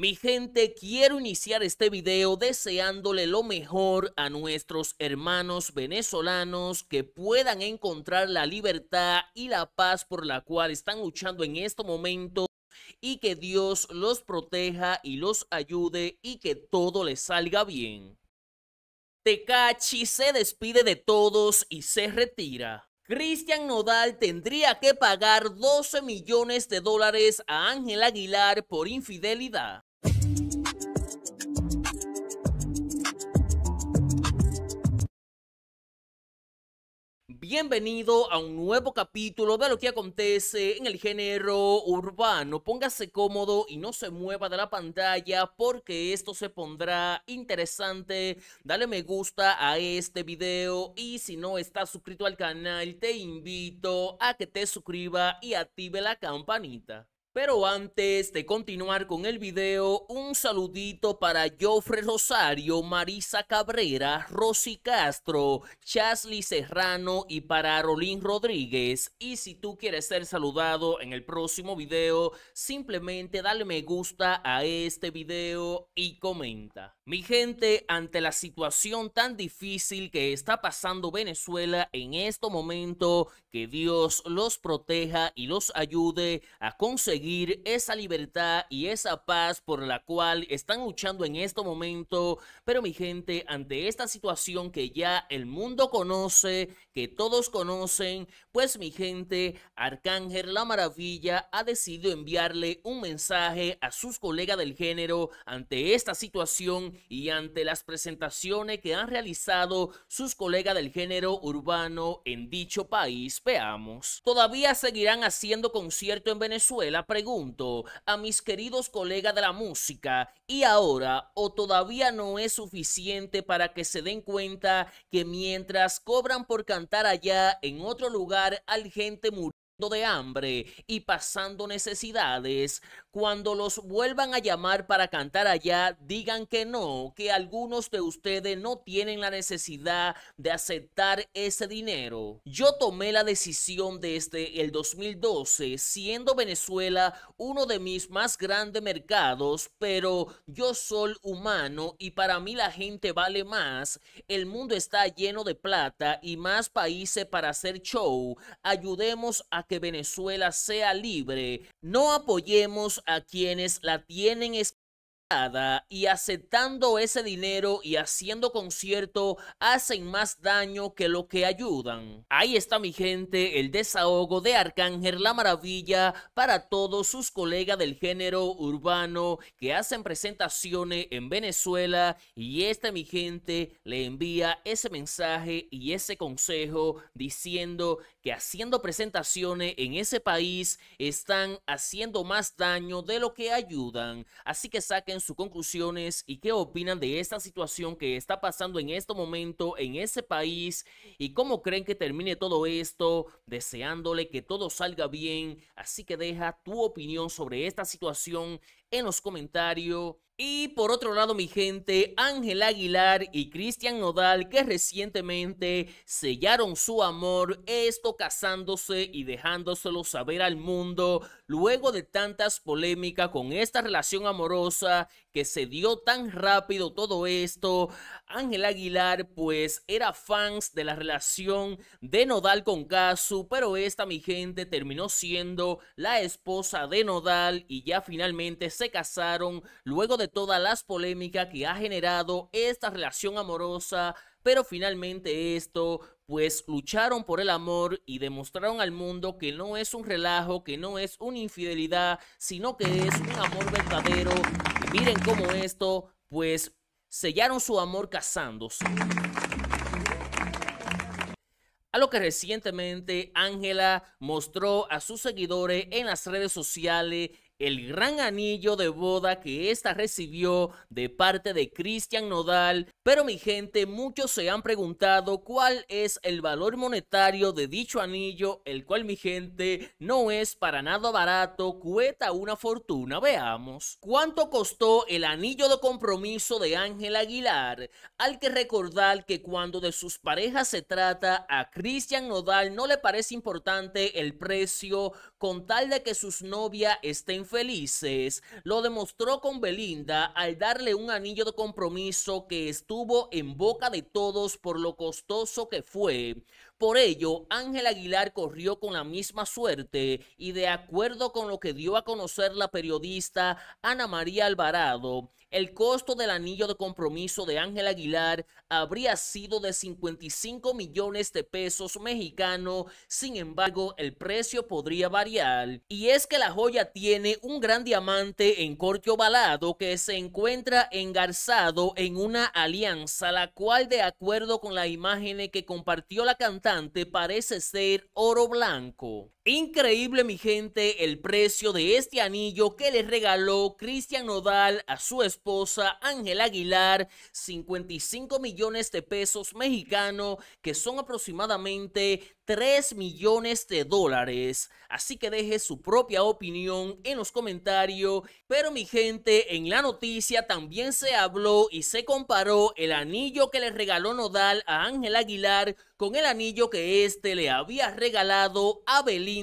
Mi gente, quiero iniciar este video deseándole lo mejor a nuestros hermanos venezolanos que puedan encontrar la libertad y la paz por la cual están luchando en este momento y que Dios los proteja y los ayude y que todo les salga bien. Tecachi se despide de todos y se retira. Cristian Nodal tendría que pagar 12 millones de dólares a Ángel Aguilar por infidelidad. Bienvenido a un nuevo capítulo de lo que acontece en el género urbano. Póngase cómodo y no se mueva de la pantalla porque esto se pondrá interesante. Dale me gusta a este video y si no estás suscrito al canal te invito a que te suscriba y active la campanita. Pero antes de continuar con el video, un saludito para Joffre Rosario, Marisa Cabrera, Rosy Castro, Chasly Serrano y para Rolín Rodríguez. Y si tú quieres ser saludado en el próximo video, simplemente dale me gusta a este video y comenta. Mi gente, ante la situación tan difícil que está pasando Venezuela en este momento, que Dios los proteja y los ayude a conseguir esa libertad y esa paz por la cual están luchando en este momento. Pero mi gente, ante esta situación que ya el mundo conoce, que todos conocen, pues mi gente, Arcángel la Maravilla ha decidido enviarle un mensaje a sus colegas del género ante esta situación y ante las presentaciones que han realizado sus colegas del género urbano en dicho país. Veamos. Todavía seguirán haciendo concierto en Venezuela, pregunto a mis queridos colegas de la música, ¿y ahora o todavía no es suficiente para que se den cuenta que mientras cobran por cantar allá en otro lugar, hay gente muriendo? de hambre y pasando necesidades, cuando los vuelvan a llamar para cantar allá, digan que no, que algunos de ustedes no tienen la necesidad de aceptar ese dinero. Yo tomé la decisión desde el 2012, siendo Venezuela uno de mis más grandes mercados, pero yo soy humano y para mí la gente vale más. El mundo está lleno de plata y más países para hacer show. Ayudemos a que Venezuela sea libre, no apoyemos a quienes la tienen y aceptando ese dinero y haciendo concierto hacen más daño que lo que ayudan. Ahí está mi gente, el desahogo de Arcángel La Maravilla para todos sus colegas del género urbano que hacen presentaciones en Venezuela y este mi gente le envía ese mensaje y ese consejo diciendo que haciendo presentaciones en ese país están haciendo más daño de lo que ayudan. Así que saquen sus conclusiones y qué opinan de esta situación que está pasando en este momento en ese país y cómo creen que termine todo esto, deseándole que todo salga bien. Así que deja tu opinión sobre esta situación en los comentarios. Y por otro lado, mi gente, Ángel Aguilar y Cristian Nodal, que recientemente sellaron su amor, esto casándose y dejándoselo saber al mundo, luego de tantas polémicas con esta relación amorosa que se dio tan rápido todo esto. Ángel Aguilar, pues, era fans de la relación de Nodal con Casu, pero esta, mi gente, terminó siendo la esposa de Nodal y ya finalmente se casaron luego de todas las polémicas que ha generado esta relación amorosa. Pero finalmente esto pues lucharon por el amor y demostraron al mundo que no es un relajo, que no es una infidelidad, sino que es un amor verdadero Miren cómo esto, pues, sellaron su amor casándose. A lo que recientemente Ángela mostró a sus seguidores en las redes sociales el gran anillo de boda que ésta recibió de parte de Christian Nodal. Pero mi gente, muchos se han preguntado cuál es el valor monetario de dicho anillo, el cual mi gente no es para nada barato, cuesta una fortuna. Veamos. ¿Cuánto costó el anillo de compromiso de Ángel Aguilar? Hay que recordar que cuando de sus parejas se trata, a Cristian Nodal no le parece importante el precio con tal de que sus novias estén felices lo demostró con Belinda al darle un anillo de compromiso que estuvo en boca de todos por lo costoso que fue, por ello, Ángel Aguilar corrió con la misma suerte y de acuerdo con lo que dio a conocer la periodista Ana María Alvarado, el costo del anillo de compromiso de Ángel Aguilar habría sido de 55 millones de pesos mexicanos, sin embargo el precio podría variar. Y es que la joya tiene un gran diamante en corte ovalado que se encuentra engarzado en una alianza, la cual de acuerdo con la imagen que compartió la cantante, parece ser oro blanco. Increíble mi gente el precio de este anillo que le regaló Cristian Nodal a su esposa Ángel Aguilar, 55 millones de pesos mexicanos que son aproximadamente 3 millones de dólares. Así que deje su propia opinión en los comentarios. Pero mi gente, en la noticia también se habló y se comparó el anillo que le regaló Nodal a Ángel Aguilar con el anillo que este le había regalado a Belín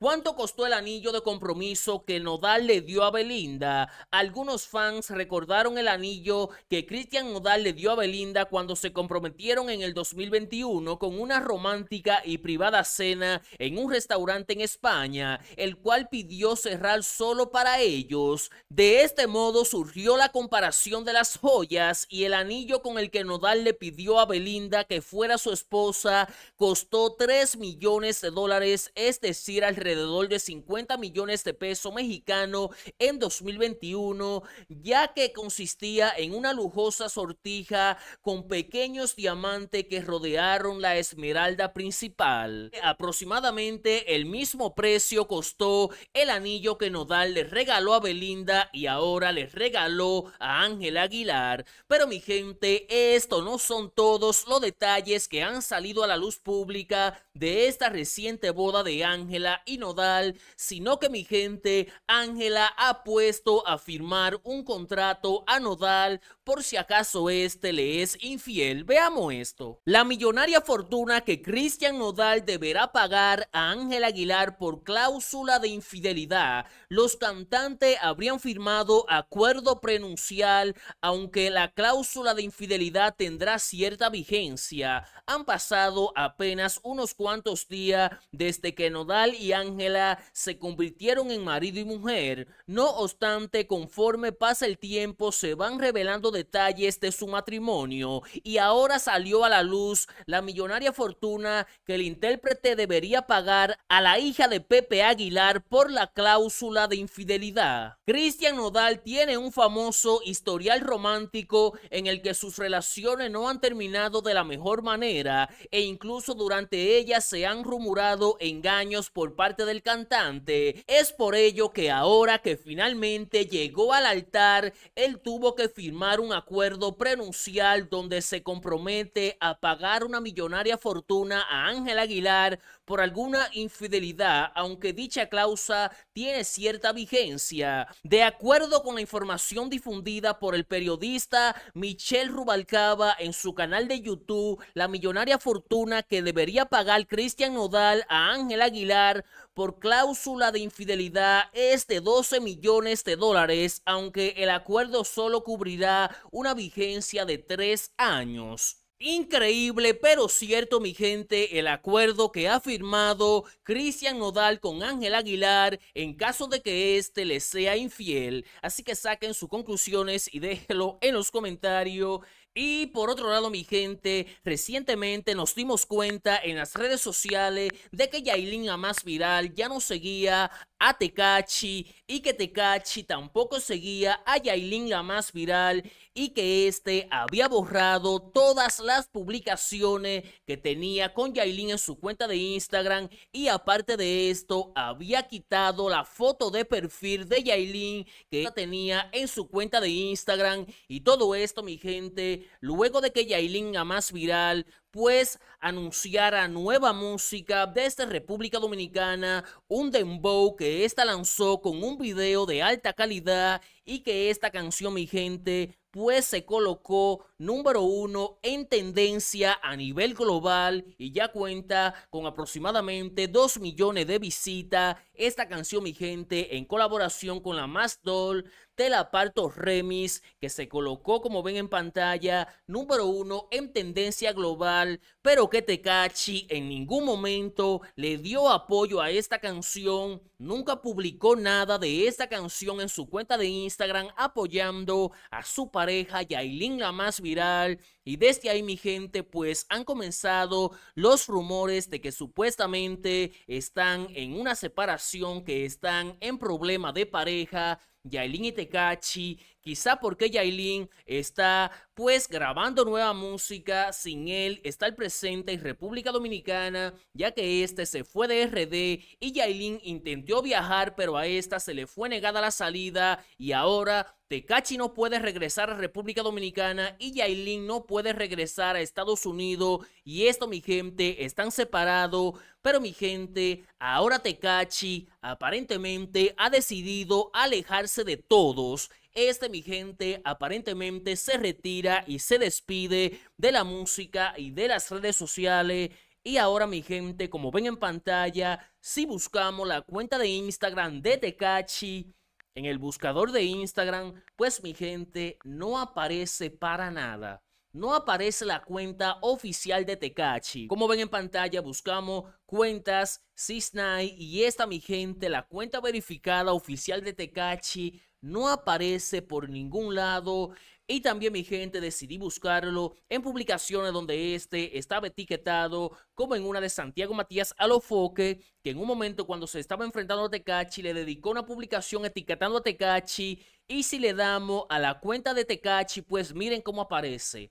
cuánto costó el anillo de compromiso que Nodal le dio a Belinda. Algunos fans recordaron el anillo que Cristian Nodal le dio a Belinda cuando se comprometieron en el 2021 con una romántica y privada cena en un restaurante en España, el cual pidió cerrar solo para ellos. De este modo surgió la comparación de las joyas y el anillo con el que Nodal le pidió a Belinda que fuera su esposa costó 3 millones de dólares este decir alrededor de 50 millones de pesos mexicano en 2021, ya que consistía en una lujosa sortija con pequeños diamantes que rodearon la esmeralda principal. Aproximadamente el mismo precio costó el anillo que Nodal le regaló a Belinda y ahora le regaló a Ángel Aguilar. Pero mi gente, esto no son todos los detalles que han salido a la luz pública de esta reciente boda de Ángel Ángela y Nodal, sino que mi gente, Ángela ha puesto a firmar un contrato a Nodal por si acaso este le es infiel. Veamos esto. La millonaria fortuna que Cristian Nodal deberá pagar a Ángela Aguilar por cláusula de infidelidad. Los cantantes habrían firmado acuerdo prenuncial, aunque la cláusula de infidelidad tendrá cierta vigencia. Han pasado apenas unos cuantos días desde que Nodal y Ángela se convirtieron en marido y mujer. No obstante, conforme pasa el tiempo se van revelando detalles de su matrimonio y ahora salió a la luz la millonaria fortuna que el intérprete debería pagar a la hija de Pepe Aguilar por la cláusula de infidelidad. Cristian Nodal tiene un famoso historial romántico en el que sus relaciones no han terminado de la mejor manera e incluso durante ellas se han rumorado engaños por parte del cantante. Es por ello que ahora que finalmente llegó al altar, él tuvo que firmar un acuerdo prenuncial donde se compromete a pagar una millonaria fortuna a Ángel Aguilar por alguna infidelidad, aunque dicha cláusula tiene cierta vigencia. De acuerdo con la información difundida por el periodista Michelle Rubalcaba en su canal de YouTube, la millonaria fortuna que debería pagar Cristian Nodal a Ángel Aguilar por cláusula de infidelidad es de 12 millones de dólares, aunque el acuerdo solo cubrirá una vigencia de tres años. Increíble, pero cierto, mi gente, el acuerdo que ha firmado Cristian Nodal con Ángel Aguilar en caso de que éste le sea infiel. Así que saquen sus conclusiones y déjenlo en los comentarios. Y por otro lado, mi gente, recientemente nos dimos cuenta en las redes sociales de que Yailin a más viral ya no seguía a Tecachi y que Tecachi tampoco seguía a Yailin la más viral y que este había borrado todas las publicaciones que tenía con Yailin en su cuenta de Instagram y aparte de esto había quitado la foto de perfil de Yailin que tenía en su cuenta de Instagram y todo esto mi gente luego de que Yailin más Viral pues anunciara nueva música desde República Dominicana, un dembow que esta lanzó con un video de alta calidad y que esta canción, mi gente, pues se colocó número uno en tendencia a nivel global y ya cuenta con aproximadamente 2 millones de visitas. Esta canción, mi gente, en colaboración con la Más Doll, del aparto Remis, que se colocó, como ven en pantalla, número uno en tendencia global, pero que Tekachi en ningún momento le dio apoyo a esta canción, nunca publicó nada de esta canción en su cuenta de Instagram apoyando a su pareja Yailin la más viral y desde ahí mi gente pues han comenzado los rumores de que supuestamente están en una separación, que están en problema de pareja te chi... Quizá porque Yailin está pues grabando nueva música sin él está el presente en República Dominicana, ya que este se fue de RD y Yailin intentó viajar, pero a esta se le fue negada la salida y ahora Tecachi no puede regresar a República Dominicana y Yailin no puede regresar a Estados Unidos. Y esto, mi gente, están separados. Pero, mi gente, ahora Tecachi aparentemente ha decidido alejarse de todos este, mi gente, aparentemente se retira y se despide de la música y de las redes sociales. Y ahora, mi gente, como ven en pantalla, si buscamos la cuenta de Instagram de Tecachi en el buscador de Instagram, pues mi gente, no aparece para nada no aparece la cuenta oficial de Tecachi. Como ven en pantalla, buscamos cuentas Cisnai y esta mi gente, la cuenta verificada oficial de Tekachi no aparece por ningún lado. Y también mi gente decidí buscarlo en publicaciones donde este estaba etiquetado como en una de Santiago Matías Alofoque, que en un momento cuando se estaba enfrentando a Tecachi le dedicó una publicación etiquetando a Tecachi y si le damos a la cuenta de Tecachi, pues miren cómo aparece.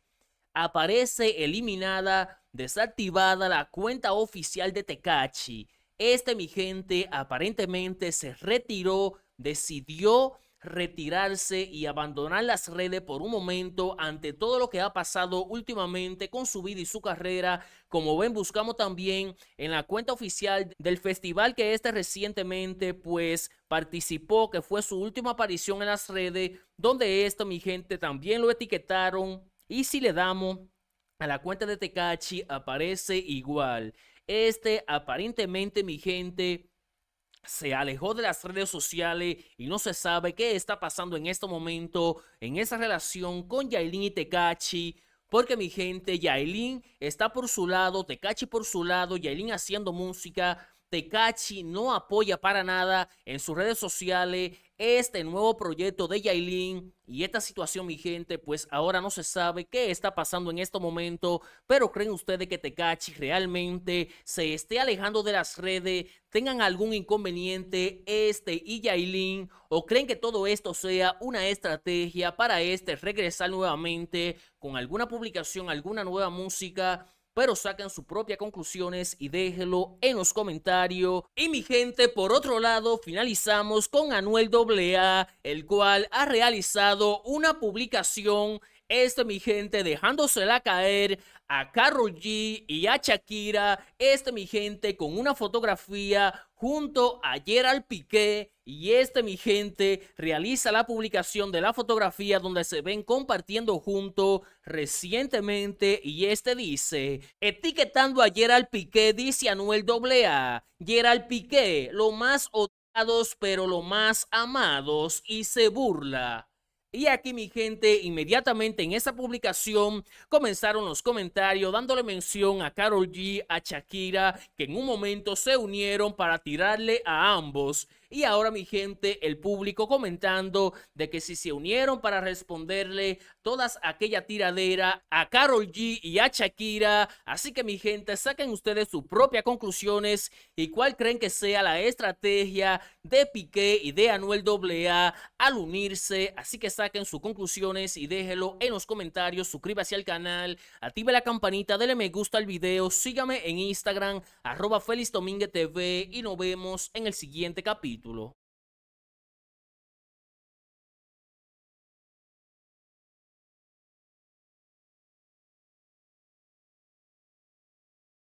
Aparece eliminada, desactivada la cuenta oficial de Tecachi. Este mi gente aparentemente se retiró, decidió retirarse y abandonar las redes por un momento ante todo lo que ha pasado últimamente con su vida y su carrera. Como ven, buscamos también en la cuenta oficial del festival que este recientemente pues participó, que fue su última aparición en las redes, donde esto, mi gente, también lo etiquetaron. Y si le damos a la cuenta de Tecachi, aparece igual. Este aparentemente, mi gente, se alejó de las redes sociales y no se sabe qué está pasando en este momento en esa relación con Yailin y Tecachi. Porque mi gente, Yailin está por su lado, Tecachi por su lado, Yailin haciendo música, Tecachi no apoya para nada en sus redes sociales este nuevo proyecto de Yailin y esta situación, mi gente, pues ahora no se sabe qué está pasando en este momento, pero creen ustedes que Tecachi realmente se esté alejando de las redes, tengan algún inconveniente este y Yailin, o creen que todo esto sea una estrategia para este regresar nuevamente con alguna publicación, alguna nueva música pero saquen sus propias conclusiones y déjenlo en los comentarios. Y mi gente, por otro lado, finalizamos con Anuel AA, el cual ha realizado una publicación este, mi gente, dejándosela caer a Carol G y a Shakira. Este, mi gente, con una fotografía junto a Gerald Piqué. Y este, mi gente, realiza la publicación de la fotografía donde se ven compartiendo junto recientemente. Y este dice, etiquetando a Gerald Piqué, dice Anuel AA. Gerald Piqué, lo más odiados, pero lo más amados. Y se burla. Y aquí mi gente, inmediatamente en esa publicación comenzaron los comentarios dándole mención a Carol G, a Shakira, que en un momento se unieron para tirarle a ambos. Y ahora mi gente, el público comentando de que si se unieron para responderle todas aquella tiradera a Carol G y a Shakira. Así que mi gente, saquen ustedes sus propias conclusiones y cuál creen que sea la estrategia de Piqué y de Anuel AA al unirse. Así que saquen sus conclusiones y déjelo en los comentarios. Suscríbase al canal, active la campanita, dele me gusta al video, sígame en Instagram, arroba Feliz TV y nos vemos en el siguiente capítulo título